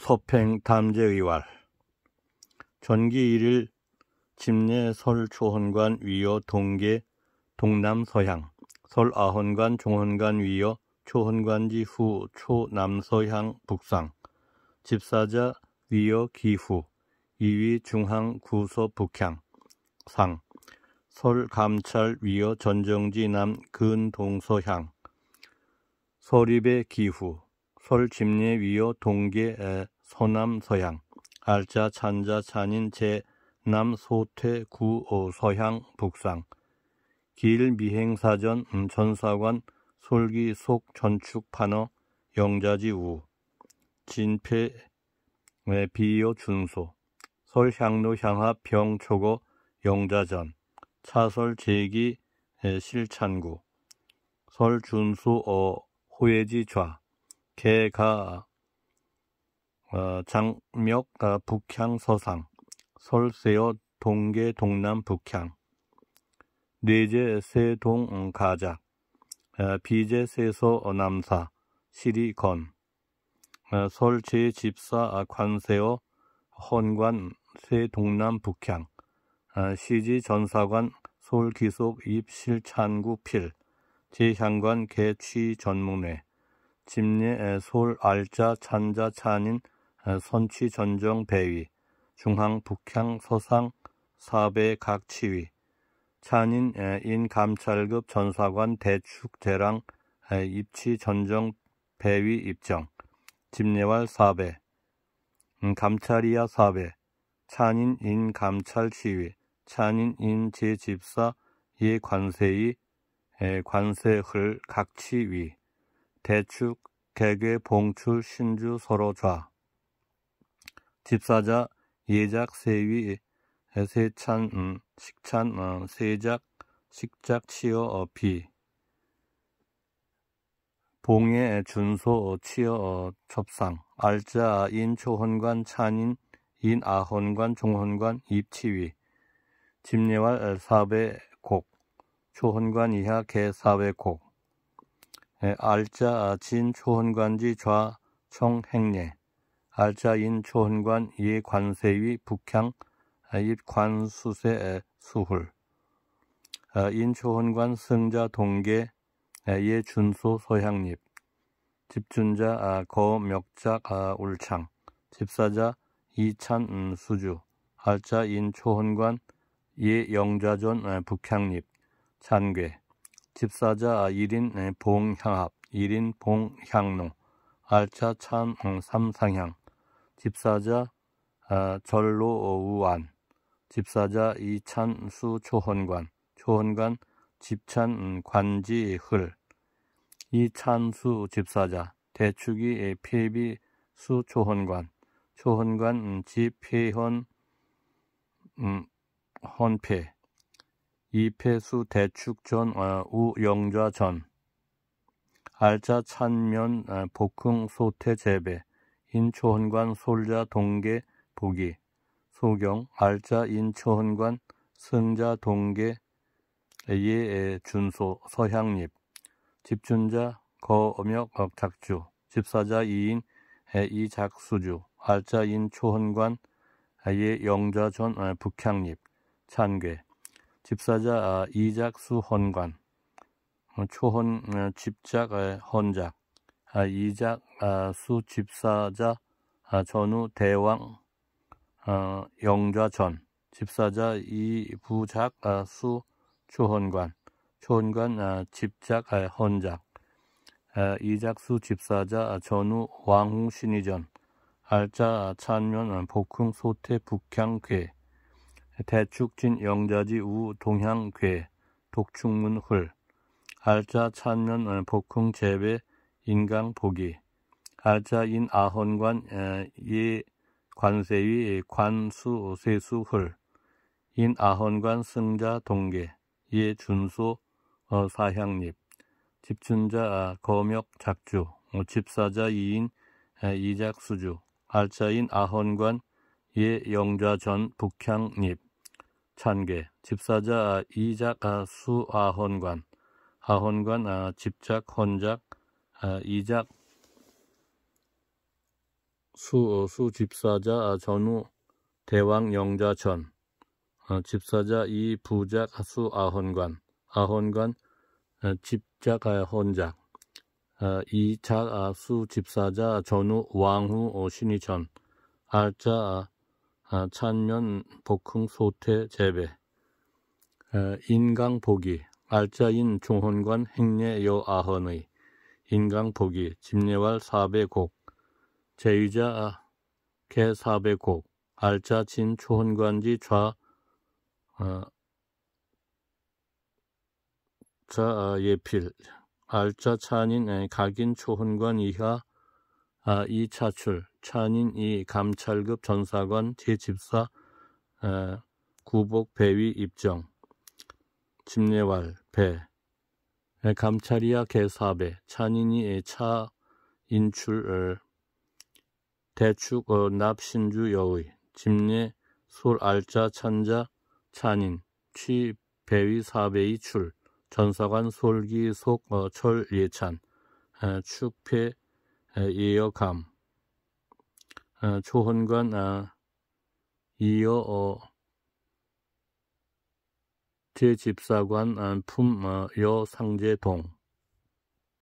서팽 담재의왈 전기 1일 침례 설초헌관 위여 동계 동남서향 설아헌관 종헌관 위여 초헌관지 후 초남서향 북상 집사자 위여 기후 2위중앙 구서 북향 상 설감찰 위여 전정지 남 근동서향 서립의 기후 설집례 위어 동계 에, 서남 서양 알자 찬자 찬인 제 남소퇴 구오 어, 서향 북상 길 미행사전 음, 전사관 솔기 속 전축 판어 영자지 우 진폐 비요 준소 설향로 향합 병초고 영자전 차설 제기 에, 실찬구 설준수 어 호예지 좌 개가 어, 장멱 어, 북향 서상 설세어 동계 동남 북향 내제 세동 가작 어, 비제 세서 남사 시리건 어, 설제 집사 관세어 헌관 세동남 북향 어, 시지 전사관 서 기속 입실 찬구 필 제향관 개취 전문회 집례, 솔, 알자, 찬자, 찬인, 선취, 전정, 배위, 중앙 북향, 서상, 사배, 각 치위, 찬인, 인, 감찰급, 전사관, 대축, 대랑, 입치, 전정, 배위, 입정, 집례활, 사배, 음, 감찰이야, 사배, 찬인, 인, 감찰, 치위, 찬인, 인, 제집사, 예, 관세이, 관세흘, 각치위, 개축, 개괴, 봉출, 신주, 서로좌. 집사자, 예작, 세위, 세찬, 음, 식찬, 어, 세작, 식작, 치어, 어, 비. 봉예, 준소, 어, 치어, 어, 접상. 알자, 인, 초헌관, 찬인, 인, 아헌관, 종헌관, 입치위. 집례활 사배, 곡. 초헌관 이하 개 사배, 곡. 알자 진 초헌관지 좌 청행례 알자인 초헌관 예 관세위 북향 입 아, 관수세 수홀 아, 인 초헌관 승자 동계 예 준소 소향립 집준자 아, 거멱작 울창 집사자 이찬 음, 수주 알자 인 초헌관 예 영자전 북향립 찬괴 집사자 1인 봉향합, 1인 봉향농, 알차 찬 음, 삼상향, 집사자 아, 절로우안, 집사자 이찬수 초헌관, 초헌관 집찬 관지흘, 이찬수 집사자, 대축이 폐비 수 초헌관, 초헌관 지폐헌 음, 음, 헌폐, 이패수 대축전 어, 우영좌전 알자 찬면 어, 복흥 소태 재배 인초헌관 솔자 동계 보기 소경 알자 인초헌관 승자 동계 예, 예 준소 서향립 집준자 거엄역 억작주 집사자 이인 이작수주 알자 인초헌관 예 영자전 어, 북향립 찬괴 집사자 아, 이작수 헌관, 어, 초헌 어, 집작 아, 헌작, 아, 이작수 집사자 전후 대왕 어, 영좌전, 집사자 이부작 수 초헌관, 초헌관 집작 헌작, 이작수 집사자 전후 왕후 신의전, 알자 찬면 복흥 소태 북향괴 대축진 영자지 우 동향괴 독충문 훌 알자 찬면 어, 복흥 재배 인강 보기 알자인 아헌관 예 관세위 예, 관수 세수 훌인 아헌관 승자 동계 예 준소 어, 사향립 집준자 아, 거역 작주 어, 집사자 이인 이작수주 알자인 아헌관 예 영자전 북향립 찬계, 집사자 이작 아, 수 아헌관, 아헌관 아, 집작 헌작 아, 이작 수, 어, 수 집사자 아, 전우 대왕 영자전 아, 집사자 이 부작 수 아헌관 아헌관 아, 집작 아, 헌작 아, 이작 아, 수 집사자 전우 왕후 어, 신이전 알자 아, 아, 찬면, 복흥, 소태, 재배 어, 아, 인강보기, 알짜인 중혼관 행례 여아헌의 인강보기, 집례왈 사배곡 제의자 개 사배곡 알짜 진 초혼관지 좌 어, 자, 아, 예필, 알자 찬인, 각인 초혼관 이하, 아, 이차출, 찬인 이 감찰급 전사관 제집사 아, 구복 배위 입정 집례왈 배 감찰이야 개사배 찬인이 차 인출 어, 대축 어, 납신주 여의 집례 솔 알자 찬자 찬인 취 배위 사배의 출 전사관 솔기 속철 어, 예찬 축패 어, 이어 감, 초헌관 이어 제집사관 아, 품여 어, 상제동